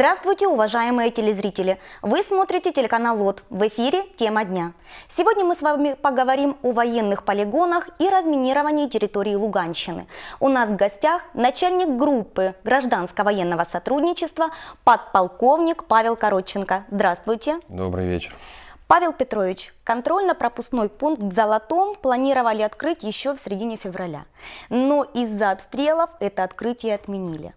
Здравствуйте, уважаемые телезрители! Вы смотрите телеканал ЛОТ. В эфире «Тема дня». Сегодня мы с вами поговорим о военных полигонах и разминировании территории Луганщины. У нас в гостях начальник группы гражданско-военного сотрудничества подполковник Павел Короченко. Здравствуйте! Добрый вечер! Павел Петрович, контрольно-пропускной пункт Золотом планировали открыть еще в середине февраля. Но из-за обстрелов это открытие отменили.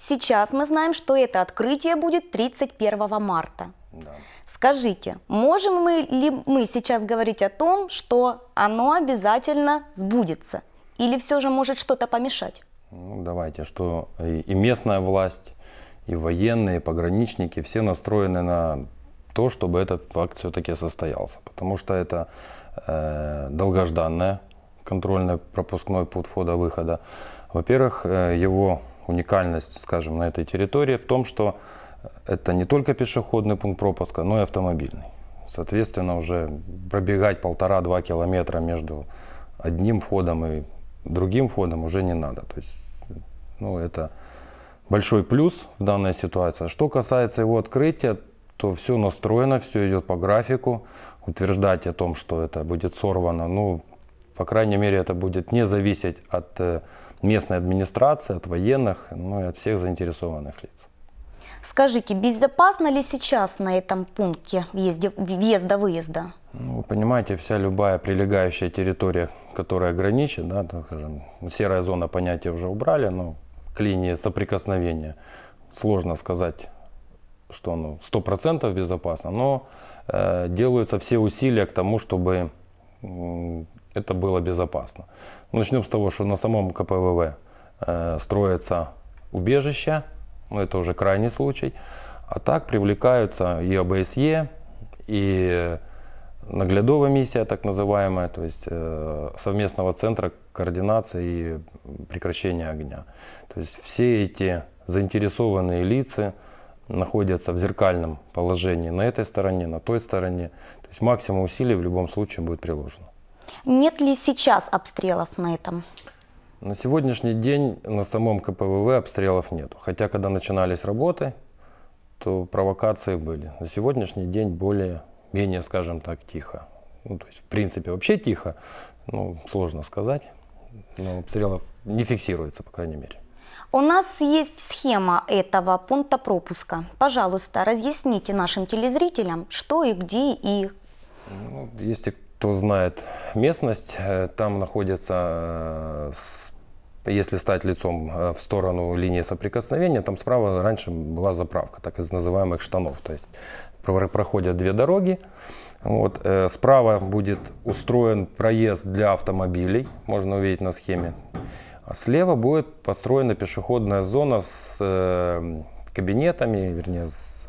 Сейчас мы знаем, что это открытие будет 31 марта. Да. Скажите, можем мы ли мы сейчас говорить о том, что оно обязательно сбудется? Или все же может что-то помешать? Ну, давайте, что и местная власть, и военные, и пограничники, все настроены на то, чтобы этот акт все-таки состоялся. Потому что это э, долгожданное контрольный пропускной путь входа-выхода. Во-первых, э, его уникальность, скажем, на этой территории в том, что это не только пешеходный пункт пропуска, но и автомобильный. Соответственно, уже пробегать полтора-два километра между одним входом и другим входом уже не надо. То есть, ну, это большой плюс в данной ситуации. А что касается его открытия, то все настроено, все идет по графику. Утверждать о том, что это будет сорвано, ну, по крайней мере, это будет не зависеть от э, местной администрации, от военных, ну и от всех заинтересованных лиц. Скажите, безопасно ли сейчас на этом пункте въезда-выезда? Ну, вы понимаете, вся любая прилегающая территория, которая граничит, да, так скажем, серая зона понятия уже убрали, но к линии соприкосновения сложно сказать, что оно 100% безопасно, но э, делаются все усилия к тому, чтобы это было безопасно. Начнем с того, что на самом КПВВ э, строятся убежища, Но ну, это уже крайний случай, а так привлекаются и ОБСЕ, и наглядовая миссия, так называемая, то есть э, совместного центра координации и прекращения огня. То есть все эти заинтересованные лица находятся в зеркальном положении на этой стороне, на той стороне. То есть максимум усилий в любом случае будет приложено. Нет ли сейчас обстрелов на этом? На сегодняшний день на самом КПВВ обстрелов нет. Хотя, когда начинались работы, то провокации были. На сегодняшний день более-менее, скажем так, тихо. Ну, то есть, в принципе, вообще тихо, ну, сложно сказать. Но обстрелов не фиксируется, по крайней мере. У нас есть схема этого пункта пропуска. Пожалуйста, разъясните нашим телезрителям, что и где и... Ну, если кто знает местность, э, там находится, э, если стать лицом э, в сторону линии соприкосновения, там справа раньше была заправка, так из называемых штанов. То есть проходят две дороги. Вот, справа будет устроен проезд для автомобилей, можно увидеть на схеме. А слева будет построена пешеходная зона с кабинетами, вернее, с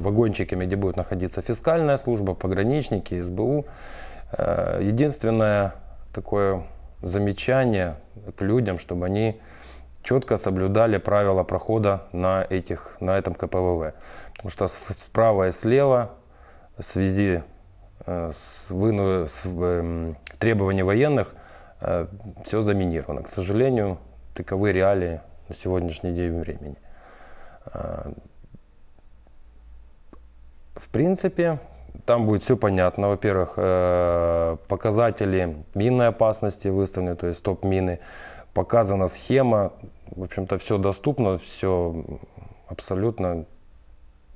вагончиками, где будет находиться фискальная служба, пограничники, СБУ. Э, единственное такое замечание к людям, чтобы они четко соблюдали правила прохода на, этих, на этом КПВВ. Потому что справа и слева в связи э, с, выну... с эм, требований военных э, все заминировано. К сожалению, таковы реалии на сегодняшний день времени. В принципе, там будет все понятно. Во-первых, э, показатели минной опасности выставлены, то есть топ-мины. Показана схема. В общем-то, все доступно, все абсолютно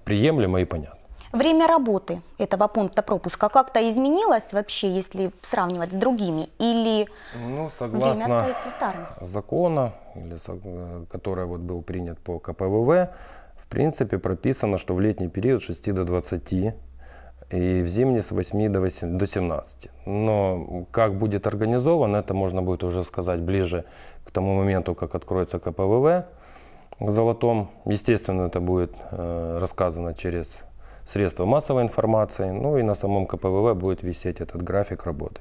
приемлемо и понятно. Время работы этого пункта пропуска как-то изменилось вообще, если сравнивать с другими? Или ну, согласно время остается старым? закона, или, э, который вот был принят по КПВВ, в принципе прописано, что в летний период с 6 до 20 и в зимний с 8 до, 8, до 17. Но как будет организовано, это можно будет уже сказать ближе к тому моменту, как откроется КПВВ в Золотом. Естественно, это будет э, рассказано через средства массовой информации, ну и на самом КПВВ будет висеть этот график работы.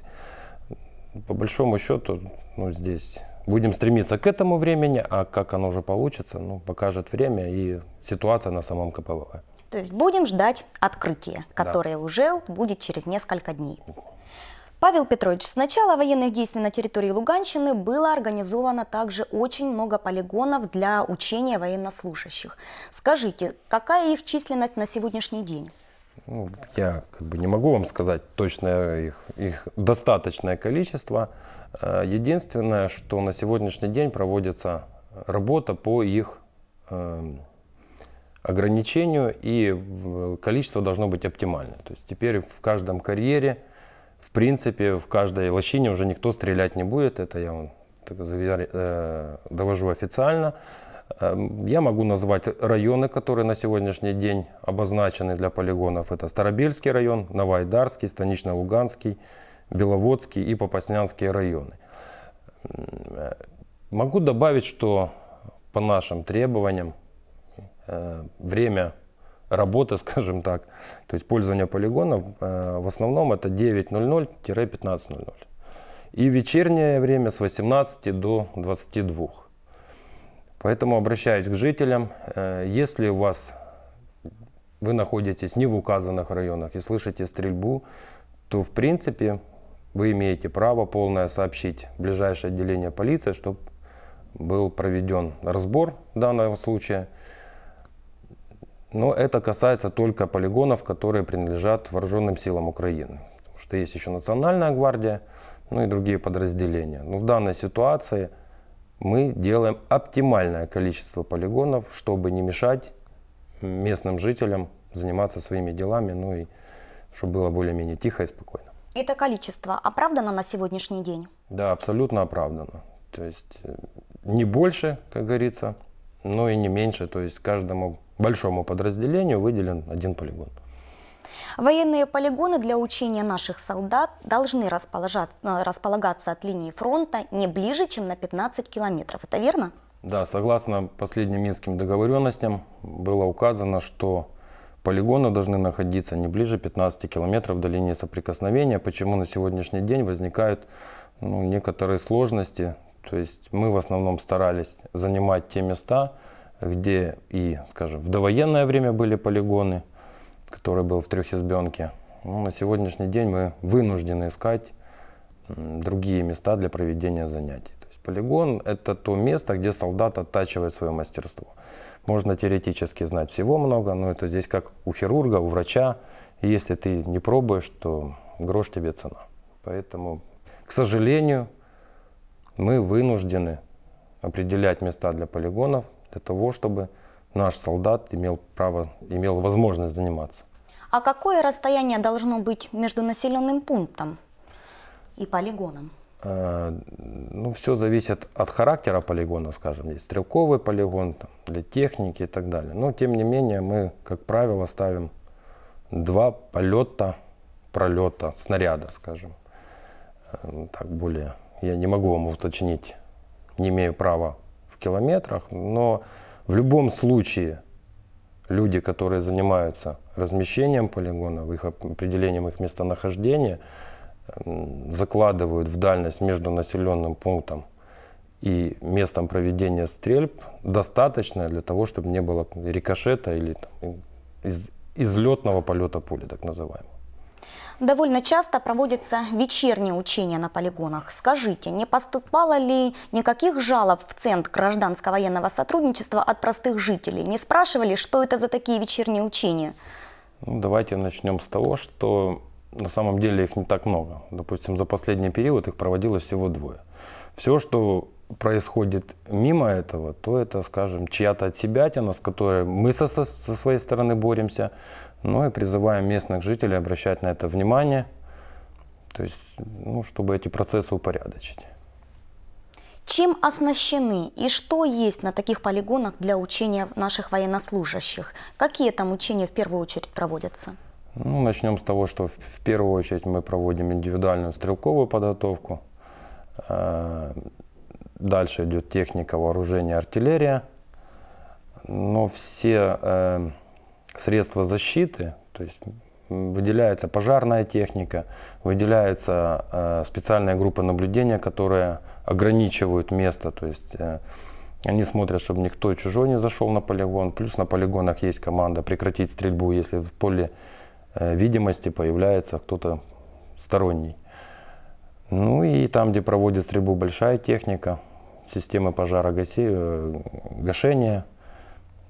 По большому счету, ну, здесь Будем стремиться к этому времени, а как оно уже получится, ну, покажет время и ситуация на самом КПВВ. То есть будем ждать открытия, которое да. уже будет через несколько дней. Павел Петрович, с начала военных действий на территории Луганщины было организовано также очень много полигонов для учения военнослужащих. Скажите, какая их численность на сегодняшний день? Ну, я как бы не могу вам сказать точное их, их достаточное количество. Э, единственное, что на сегодняшний день проводится работа по их эм, ограничению, и количество должно быть оптимальное. То есть теперь в каждом карьере, в принципе, в каждой лощине уже никто стрелять не будет. Это я вам э, довожу официально. Эм, я могу назвать районы, которые на сегодняшний день обозначены для полигонов. Это Старобельский район, Новоайдарский, Станично-Луганский, Беловодский и Попаснянские районы. Э, могу добавить, что по нашим требованиям э, время работы, скажем так, то есть пользование полигонов, э, в основном это 9.00-15.00. И вечернее время с 18 до 22. Поэтому обращаюсь к жителям, если у вас вы находитесь не в указанных районах и слышите стрельбу, то в принципе вы имеете право полное сообщить в ближайшее отделение полиции, чтобы был проведен разбор данного случая. Но это касается только полигонов, которые принадлежат вооруженным силам Украины. Потому что есть еще Национальная гвардия, ну и другие подразделения. Но в данной ситуации мы делаем оптимальное количество полигонов, чтобы не мешать местным жителям заниматься своими делами, ну и чтобы было более-менее тихо и спокойно. Это количество оправдано на сегодняшний день? Да, абсолютно оправдано. То есть э, не больше, как говорится, но и не меньше. То есть каждому большому подразделению выделен один полигон. Военные полигоны для учения наших солдат должны э, располагаться от линии фронта не ближе, чем на 15 километров. Это верно? Да, согласно последним минским договоренностям было указано, что Полигоны должны находиться не ближе 15 километров до линии соприкосновения. Почему на сегодняшний день возникают ну, некоторые сложности? То есть мы в основном старались занимать те места, где и, скажем, в довоенное время были полигоны, который был в трехизбенке. Ну, на сегодняшний день мы вынуждены искать другие места для проведения занятий. Полигон – это то место, где солдат оттачивает свое мастерство. Можно теоретически знать всего много, но это здесь как у хирурга, у врача. И если ты не пробуешь, то грош тебе цена. Поэтому, к сожалению, мы вынуждены определять места для полигонов для того, чтобы наш солдат имел право, имел возможность заниматься. А какое расстояние должно быть между населенным пунктом и полигоном? Э, ну, все зависит от характера полигона, скажем, есть стрелковый полигон там, для техники и так далее. Но, тем не менее, мы, как правило, ставим два полета, пролета снаряда, скажем. Э, ну, так более, я не могу вам уточнить, не имею права в километрах, но в любом случае люди, которые занимаются размещением полигонов, их определением их местонахождения – закладывают в дальность между населенным пунктом и местом проведения стрельб достаточно для того, чтобы не было рикошета или из, излетного полета пули, так называемого. Довольно часто проводятся вечерние учения на полигонах. Скажите, не поступало ли никаких жалоб в Центр гражданско-военного сотрудничества от простых жителей? Не спрашивали, что это за такие вечерние учения? Ну, давайте начнем с того, что на самом деле их не так много. Допустим, за последний период их проводилось всего двое. Все, что происходит мимо этого, то это, скажем, чья-то от себя тяна, с которой мы со, со своей стороны боремся, но ну и призываем местных жителей обращать на это внимание, то есть, ну, чтобы эти процессы упорядочить. Чем оснащены и что есть на таких полигонах для учения наших военнослужащих? Какие там учения в первую очередь проводятся? Ну, начнем с того, что в первую очередь мы проводим индивидуальную стрелковую подготовку. Э, дальше идет техника вооружения артиллерия. Но все э, средства защиты, то есть выделяется пожарная техника, выделяется э, специальная группа наблюдения, которая ограничивают место, то есть э, они смотрят, чтобы никто чужой не зашел на полигон, плюс на полигонах есть команда прекратить стрельбу, если в поле Э, видимости появляется кто-то сторонний. Ну и там, где проводит стрельбу большая техника, системы пожарогашения. Э,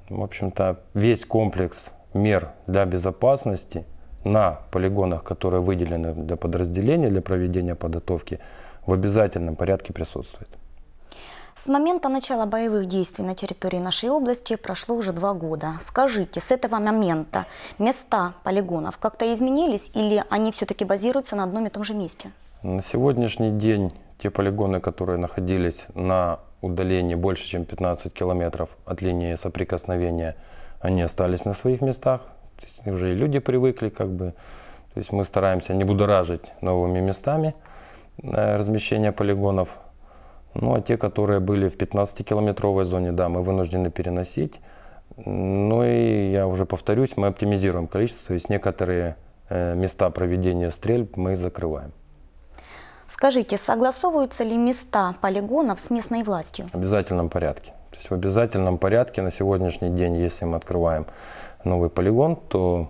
в общем-то, весь комплекс мер для безопасности на полигонах, которые выделены для подразделения, для проведения подготовки, в обязательном порядке присутствует. С момента начала боевых действий на территории нашей области прошло уже два года. Скажите, с этого момента места полигонов как-то изменились или они все-таки базируются на одном и том же месте? На сегодняшний день те полигоны, которые находились на удалении больше, чем 15 километров от линии соприкосновения, они остались на своих местах. То есть уже и люди привыкли, как бы. То есть мы стараемся не будоражить новыми местами э, размещения полигонов. Ну а те, которые были в 15-километровой зоне, да, мы вынуждены переносить. Ну и я уже повторюсь, мы оптимизируем количество, то есть некоторые э, места проведения стрельб мы закрываем. Скажите, согласовываются ли места полигонов с местной властью? В обязательном порядке. То есть в обязательном порядке на сегодняшний день, если мы открываем новый полигон, то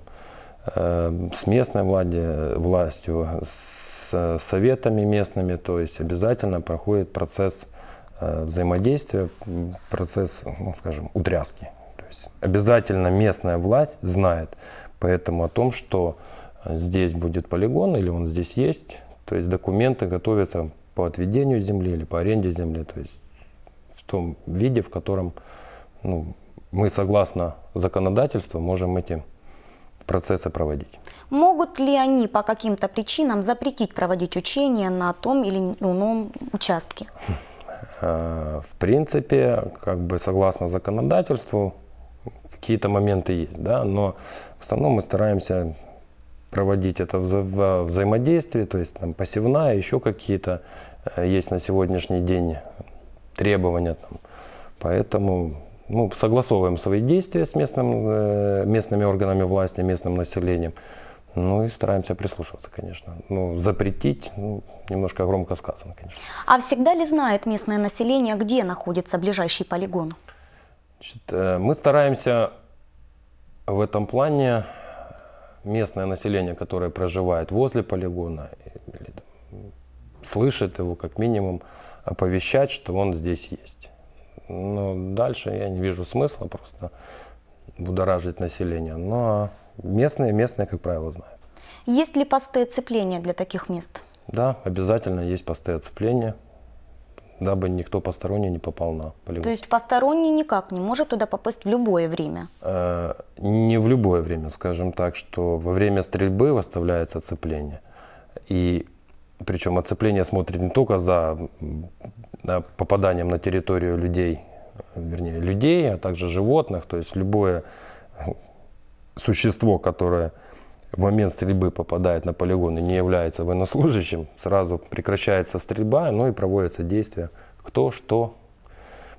э, с местной владе, властью, с Э, советами местными, то есть обязательно проходит процесс э, взаимодействия, процесс, ну, скажем, утряски. То есть обязательно местная власть знает поэтому о том, что э, здесь будет полигон или он здесь есть, то есть документы готовятся по отведению земли или по аренде земли, то есть в том виде, в котором ну, мы согласно законодательству можем эти процессы проводить. Могут ли они по каким-то причинам запретить проводить учения на том или ином участке? Э, в принципе, как бы согласно законодательству, какие-то моменты есть, да, но в основном мы стараемся проводить это в вза во то есть там посевная, еще какие-то э, есть на сегодняшний день требования. Там. Поэтому ну, согласовываем свои действия с местным, э, местными органами власти, местным населением. Ну и стараемся прислушиваться, конечно. Ну, запретить, ну, немножко громко сказано, конечно. А всегда ли знает местное население, где находится ближайший полигон? Значит, э, мы стараемся в этом плане местное население, которое проживает возле полигона, или, слышит его как минимум, оповещать, что он здесь есть. Но дальше я не вижу смысла просто будоражить население. Но ну, а местные, местные, как правило, знают. Есть ли посты оцепления для таких мест? Да, обязательно есть посты оцепления, дабы никто посторонний не попал на полигон. То есть посторонний никак не может туда попасть в любое время? Э, не в любое время, скажем так, что во время стрельбы выставляется оцепление. И причем оцепление смотрит не только за попаданием на территорию людей, вернее, людей, а также животных, то есть любое существо, которое в момент стрельбы попадает на полигон и не является военнослужащим, сразу прекращается стрельба, ну и проводятся действия, кто что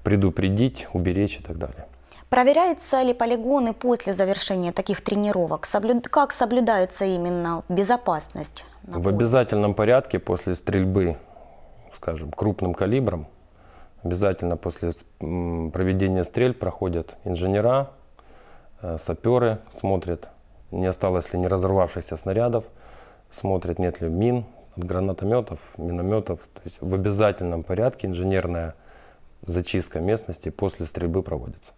предупредить, уберечь и так далее. Проверяются ли полигоны после завершения таких тренировок? Соблюд... Как соблюдается именно безопасность? В обязательном порядке после стрельбы, скажем, крупным калибром, обязательно после проведения стрель проходят инженера, Э, саперы смотрят, не осталось ли не разорвавшихся снарядов, смотрят, нет ли мин, от гранатометов, минометов. То есть в обязательном порядке инженерная зачистка местности после стрельбы проводится.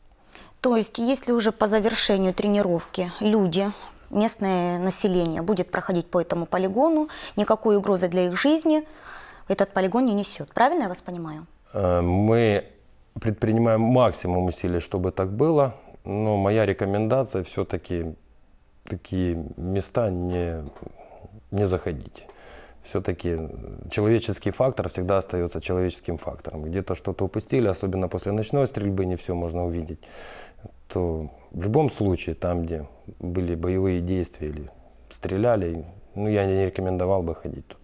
То есть, если уже по завершению тренировки люди, местное население будет проходить по этому полигону, никакой угрозы для их жизни этот полигон не несет. Правильно я вас понимаю? Э, мы предпринимаем максимум усилий, чтобы так было. Но ну, моя рекомендация все-таки такие места не, не заходить. Все-таки человеческий фактор всегда остается человеческим фактором. Где-то что-то упустили, особенно после ночной стрельбы не все можно увидеть. То в любом случае, там, где были боевые действия или стреляли, ну, я не рекомендовал бы ходить туда.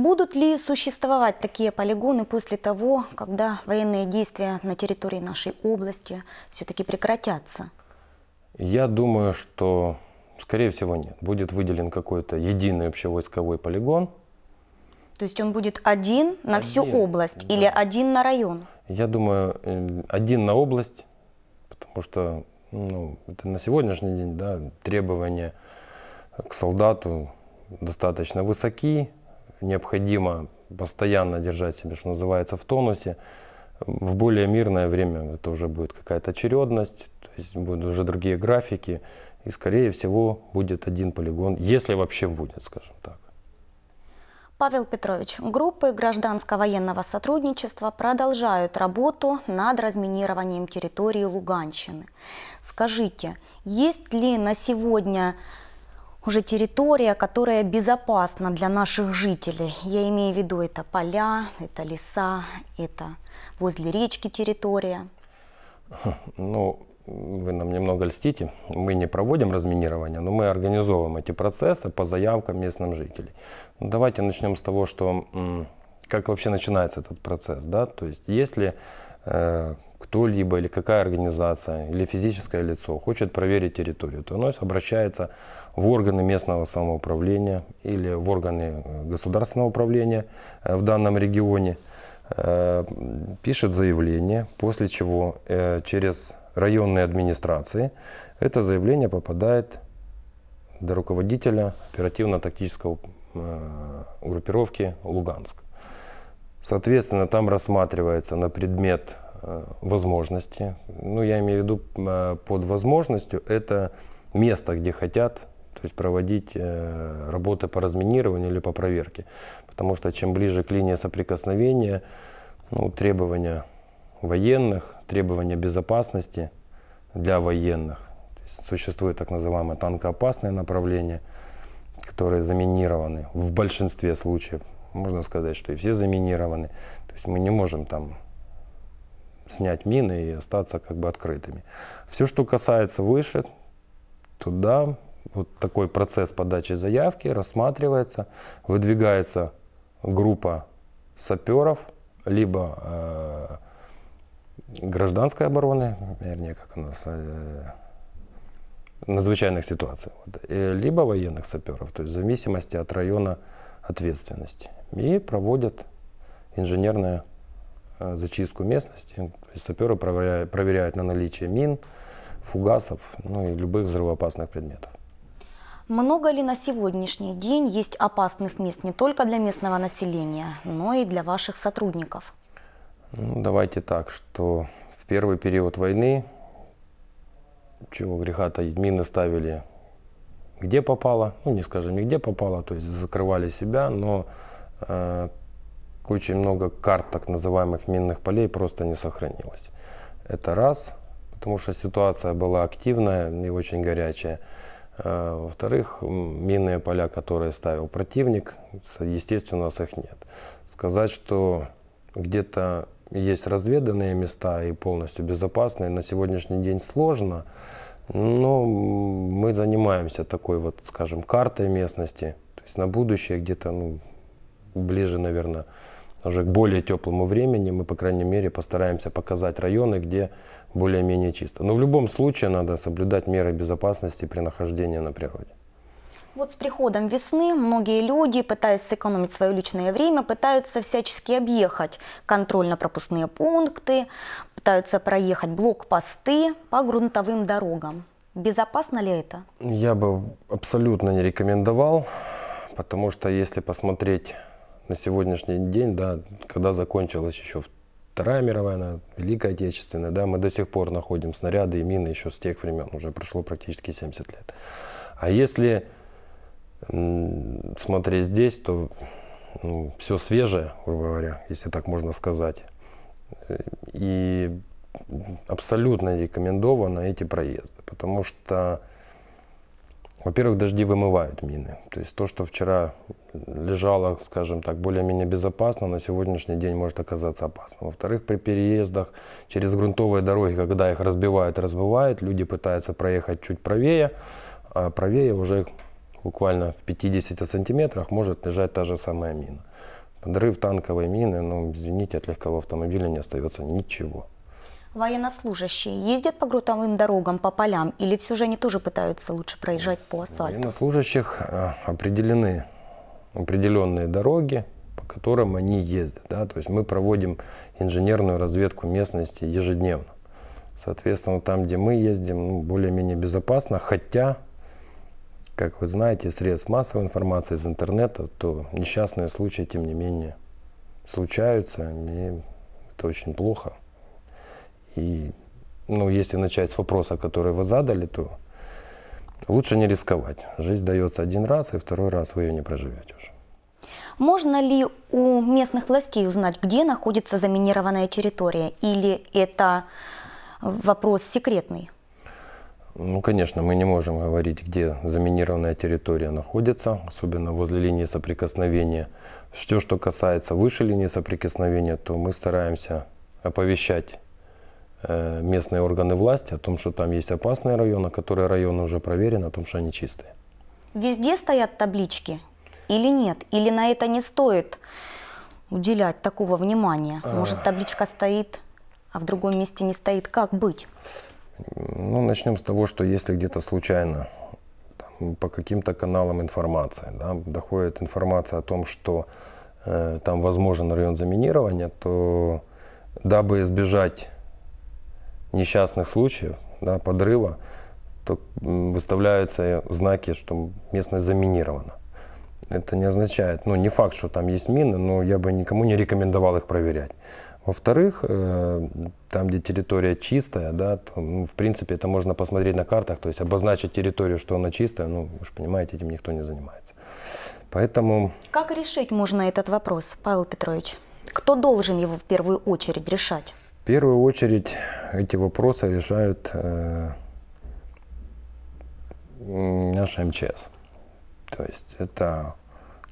Будут ли существовать такие полигоны после того, когда военные действия на территории нашей области все-таки прекратятся? Я думаю, что, скорее всего, нет. Будет выделен какой-то единый общевойсковой полигон. То есть он будет один на один, всю область да. или один на район? Я думаю, э, один на область, потому что ну, это на сегодняшний день да, требования к солдату достаточно высокие необходимо постоянно держать себя, что называется, в тонусе. В более мирное время это уже будет какая-то очередность, то есть будут уже другие графики, и скорее всего будет один полигон, если вообще будет, скажем так. Павел Петрович, группы гражданско-военного сотрудничества продолжают работу над разминированием территории Луганщины. Скажите, есть ли на сегодня уже территория, которая безопасна для наших жителей. Я имею в виду это поля, это леса, это возле речки территория. Ну, вы нам немного льстите. Мы не проводим разминирование, но мы организовываем эти процессы по заявкам местных жителей. Ну, давайте начнем с того, что как вообще начинается этот процесс. Да? То есть если э, кто-либо или какая организация или физическое лицо хочет проверить территорию, то оно обращается в органы местного самоуправления или в органы э, государственного управления э, в данном регионе, э, пишет заявление, после чего через районные администрации это заявление попадает до руководителя оперативно-тактического группировки «Луганск». Соответственно, там рассматривается на предмет Э, возможности. Ну, я имею в виду э, под возможностью это место, где хотят то есть проводить э, работы по разминированию или по проверке. Потому что чем ближе к линии соприкосновения, ну, требования военных, требования безопасности для военных. существует так называемое танкоопасное направление, которые заминированы в большинстве случаев. Можно сказать, что и все заминированы. То есть мы не можем там снять мины и остаться как бы открытыми. Все, что касается выше, туда вот такой процесс подачи заявки рассматривается, выдвигается группа саперов, либо э, гражданской обороны, вернее, как у нас, э, надзвычайных ситуаций, вот, э, либо военных саперов, то есть в зависимости от района ответственности. И проводят инженерное Э, зачистку местности. То есть саперы проверяют, проверяют на наличие мин, фугасов, ну и любых взрывоопасных предметов. Много ли на сегодняшний день есть опасных мест не только для местного населения, но и для ваших сотрудников? Ну, давайте так, что в первый период войны, чего греха таить, мины ставили где попало, ну не скажем, нигде попало, то есть закрывали себя, но э, очень много карт так называемых минных полей просто не сохранилось. Это раз, потому что ситуация была активная и очень горячая. Э, во-вторых, минные поля, которые ставил противник, естественно, у нас их нет. Сказать, что где-то есть разведанные места и полностью безопасные, на сегодняшний день сложно, но мы занимаемся такой вот, скажем, картой местности. То есть на будущее где-то ну, ближе, наверное, уже к более теплому времени мы, по крайней мере, постараемся показать районы, где более-менее чисто. Но в любом случае надо соблюдать меры безопасности при нахождении на природе. Вот с приходом весны многие люди, пытаясь сэкономить свое личное время, пытаются всячески объехать контрольно-пропускные пункты, пытаются проехать блокпосты по грунтовым дорогам. Безопасно ли это? Я бы абсолютно не рекомендовал, потому что если посмотреть на сегодняшний день, да, когда закончилась еще Вторая мировая, война, Великая Отечественная, да, мы до сих пор находим снаряды и мины еще с тех времен, уже прошло практически 70 лет. А если смотреть здесь, то ну, все свежее, грубо говоря, если так можно сказать. Э, и абсолютно рекомендовано эти проезды, потому что во-первых, дожди вымывают мины. То есть то, что вчера лежало, скажем так, более-менее безопасно, на сегодняшний день может оказаться опасно. Во-вторых, при переездах через грунтовые дороги, когда их разбивают, разбивают, люди пытаются проехать чуть правее, а правее уже буквально в 50 сантиметрах может лежать та же самая мина. Подрыв танковой мины, ну, извините, от легкого автомобиля не остается ничего военнослужащие ездят по грунтовым дорогам, по полям, или все же они тоже пытаются лучше проезжать по асфальту? Военнослужащих а, определены определенные дороги, по которым они ездят. Да? То есть мы проводим инженерную разведку местности ежедневно. Соответственно, там, где мы ездим, ну, более-менее безопасно, хотя, как вы знаете, средств массовой информации из интернета, то несчастные случаи, тем не менее, случаются, и это очень плохо. И, ну, если начать с вопроса, который вы задали, то лучше не рисковать. Жизнь дается один раз, и второй раз вы ее не проживете уже. Можно ли у местных властей узнать, где находится заминированная территория? Или это вопрос секретный? Ну, конечно, мы не можем говорить, где заминированная территория находится, особенно возле линии соприкосновения. Все, что касается выше линии соприкосновения, то мы стараемся оповещать Э, местные органы власти о том, что там есть опасные районы, которые районы уже проверены, о том, что они чистые. Везде стоят таблички или нет? Или на это не стоит уделять такого внимания? А. Может, табличка стоит, а в другом месте не стоит? Как быть? Ну, начнем с того, что если где-то случайно там, по каким-то каналам информации да, доходит информация о том, что э, там возможен район заминирования, то дабы избежать несчастных случаев, да, подрыва, то выставляются знаки, что местность заминирована. Это не означает, ну не факт, что там есть мины, но я бы никому не рекомендовал их проверять. Во-вторых, э, там, где территория чистая, да, то, ну, в принципе, это можно посмотреть на картах, то есть обозначить территорию, что она чистая, ну, вы же понимаете, этим никто не занимается. Поэтому... Как решить можно этот вопрос, Павел Петрович? Кто должен его в первую очередь решать? первую очередь эти вопросы решают э, наша МЧС. То есть это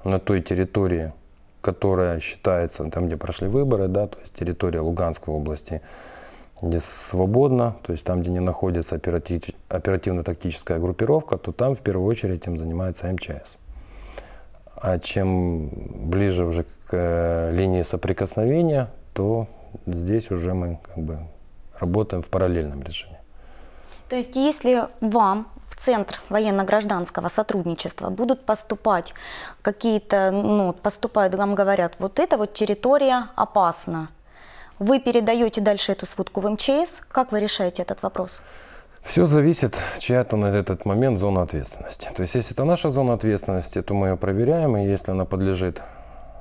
на той территории, которая считается, там, где прошли выборы, да, то есть территория Луганской области, где свободно, то есть там, где не находится оператив, оперативно-тактическая группировка, то там в первую очередь этим занимается МЧС. А чем ближе уже к э, линии соприкосновения, то здесь уже мы как бы работаем в параллельном режиме. То есть если вам в Центр военно-гражданского сотрудничества будут поступать какие-то, ну, поступают, вам говорят, вот эта вот территория опасна, вы передаете дальше эту сводку в МЧС, как вы решаете этот вопрос? Все зависит, чья это на этот момент зона ответственности. То есть, если это наша зона ответственности, то мы ее проверяем, и если она подлежит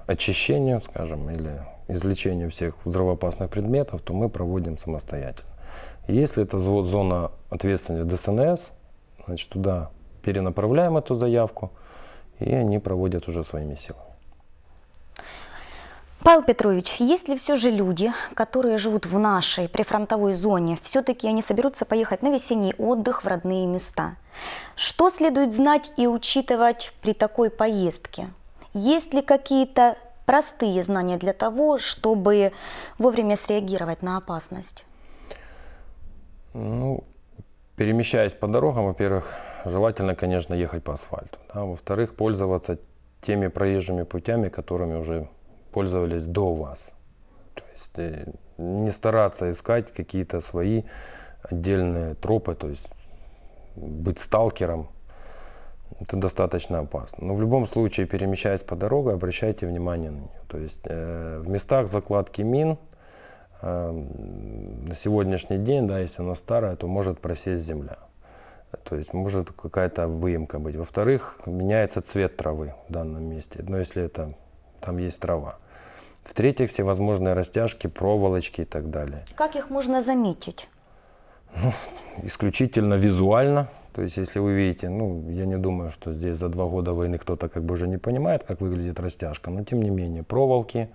очищению, скажем, или извлечение всех взрывоопасных предметов, то мы проводим самостоятельно. Если это зона ответственности ДСНС, значит, туда перенаправляем эту заявку, и они проводят уже своими силами. Павел Петрович, если все же люди, которые живут в нашей прифронтовой зоне, все-таки они соберутся поехать на весенний отдых в родные места, что следует знать и учитывать при такой поездке? Есть ли какие-то простые знания для того, чтобы вовремя среагировать на опасность? Ну, перемещаясь по дорогам, во-первых, желательно, конечно, ехать по асфальту. Да? Во-вторых, пользоваться теми проезжими путями, которыми уже пользовались до вас. То есть э, не стараться искать какие-то свои отдельные тропы, то есть быть сталкером – это достаточно опасно. Но в любом случае, перемещаясь по дороге, обращайте внимание на нее. То есть э, в местах закладки мин э, на сегодняшний день, да, если она старая, то может просесть земля. То есть может какая-то выемка быть. Во-вторых, меняется цвет травы в данном месте, но если это, там есть трава. В-третьих, всевозможные растяжки, проволочки и так далее. Как их можно заметить? Ну, исключительно визуально то есть, если вы видите, ну, я не думаю, что здесь за два года войны кто-то как бы уже не понимает, как выглядит растяжка, но тем не менее, проволоки,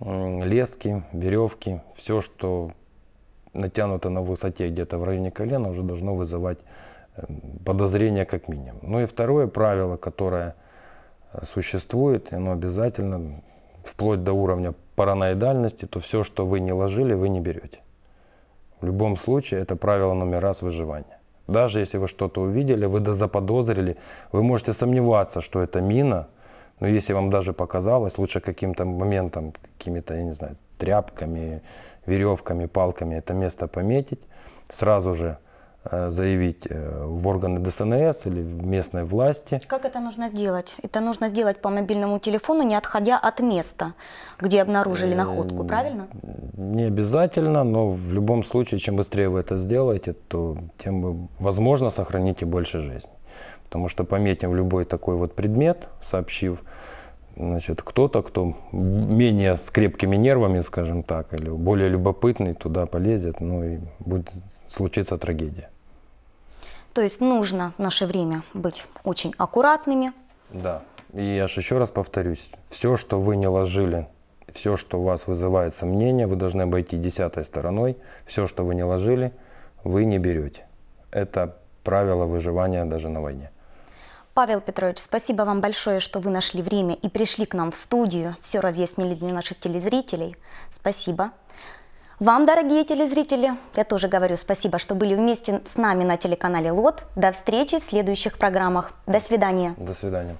лески, веревки, все, что натянуто на высоте где-то в районе колена, уже должно вызывать эм, подозрение как минимум. Ну и второе правило, которое э, существует, оно обязательно, вплоть до уровня параноидальности, то все, что вы не ложили, вы не берете. В любом случае, это правило номер раз выживания. Даже если вы что-то увидели, вы заподозрили, вы можете сомневаться, что это мина, но если вам даже показалось, лучше каким-то моментом, какими-то, я не знаю, тряпками, веревками, палками это место пометить, сразу же Э, заявить э, в органы ДСНС или в местной власти. Как это нужно сделать? Это нужно сделать по мобильному телефону, не отходя от места, где обнаружили э, находку, правильно? Не обязательно, но в любом случае, чем быстрее вы это сделаете, то тем вы, возможно, сохраните больше жизни. Потому что пометим любой такой вот предмет, сообщив, значит, кто-то, кто менее с крепкими нервами, скажем так, или более любопытный, туда полезет, ну и будет случиться трагедия. То есть нужно в наше время быть очень аккуратными. Да. И я же еще раз повторюсь, все, что вы не ложили, все, что у вас вызывает сомнение, вы должны обойти десятой стороной. Все, что вы не ложили, вы не берете. Это правило выживания даже на войне. Павел Петрович, спасибо вам большое, что вы нашли время и пришли к нам в студию. Все разъяснили для наших телезрителей. Спасибо. Вам, дорогие телезрители, я тоже говорю спасибо, что были вместе с нами на телеканале ЛОТ. До встречи в следующих программах. До свидания. До свидания.